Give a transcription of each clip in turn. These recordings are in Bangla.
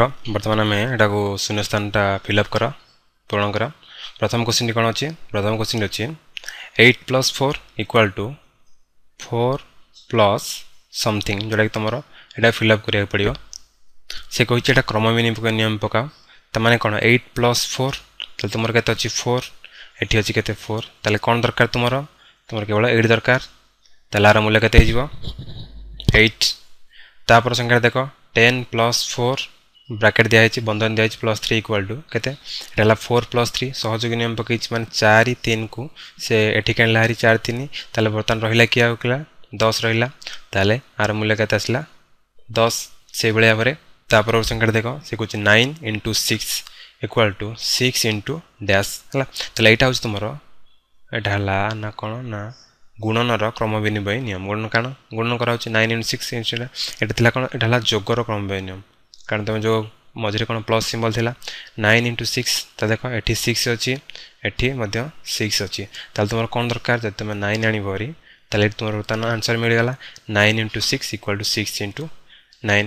देख बर्तमान आम एटा शून्य स्थाना फिलअप कर पूरण कर प्रथम क्वेश्चन कौन अच्छी प्रथम क्वेश्चन अच्छे eight plus four equal to four plus something जोटा कि तुम ये फिलअप करा पड़ो से कही क्रम विनिमय निम पका तो मैंने कौन एट प्लस फोर तो तुम कैसे अच्छी फोर ये अच्छे के फोर तेल कौन दरकार तुम तुम केवल एट दरकार तार मूल्य एट तापर संख्या देख टेन प्लस फोर ବ୍ରାକେଟ୍ ଦିଆହେଇଛି ବନ୍ଧନ ଦିଆହେଇଛି ପ୍ଲସ୍ ଥ୍ରୀ ଇକ୍ୱାଲ୍ ଟୁ କେତେ ଏଇଟା ହେଲା ଫୋର୍ ପ୍ଲସ୍ ଥ୍ରୀ ସହଯୋଗୀ ନିୟମ ପକାଇଛି ମାନେ ଚାରି ତିନିକୁ ସେ ଏଠିକି ଆଣିଲା ହାରି ଚାରି ତିନି ତାହେଲେ ବର୍ତ୍ତମାନ ରହିଲା କିଏ ହେଉଥିଲା ଦଶ ରହିଲା ତାହେଲେ ଆର ମୂଲ୍ୟ କେତେ ଆସିଲା ଦଶ ସେଇଭଳି ଭାବରେ ତାପରେ ସଂଖ୍ୟାଟା ଦେଖ ସେ କହୁଛି nine into six equal to six into dash ହେଲା ତାହେଲେ ଏଇଟା ହେଉଛି ତୁମର ଏଇଟା ହେଲା ନା କ'ଣ ନା ଗୁଣନର କ୍ରମ ବିନିମୟ ନିୟମ ଗୁଣନ କାରଣ ଗୁଣନ କରାହେଉଛି ନାଇନ୍ ଇଣ୍ଟୁ ସିକ୍ସ ଇଣ୍ଟୁ ଏଇଟା ଥିଲା କ'ଣ ଏଇଟା ହେଲା ଯୋଗର କ୍ରମ ବିନିମୟ কারণ তুমি যে মঝিরে কোণ প্লস সিম্বল লা নাইন ইন্টু সিক্স তা দেখ এটি সিক্স অছি এটি মধ্য সিক্স অছি তাহলে তোমার কোণ দরকার যদি তুমি নাইন আনব ভারি তাহলে এটি তোমার বর্তমান আনসর মিলিগালা nine into six equal to six into nine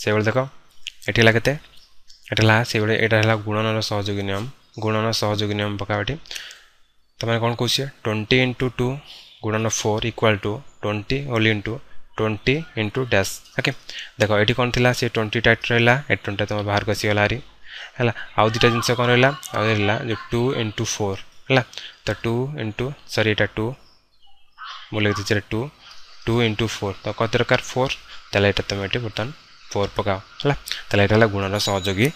সেইভাবে দেখ এটি হল কেতে এটা হল সেইভাবে এটা হল গুণনর সহযোগী নিয়ম গুণনর সহযোগী নিয়ম পকাও এটি তোমার কোণ কৌছে টোয়েন্টি ইন্টু টু গুণন four equal to twenty whole into twenty into dash okay देख ये कौन थी सी ट्वेंटी टाइट रहा ए ट्वेंटीटा तुम बाहर को है आउ दुटा जिन कौन रहा रहा जो टू इंटु फोर है तो टू इंटु सरी यहाँ टू मुझे लिखी टू टू इंटु फोर तो कत दरकार फोर तेल ये तुम ये बर्तमान फोर पकाओ है तो गुणर सहयोगी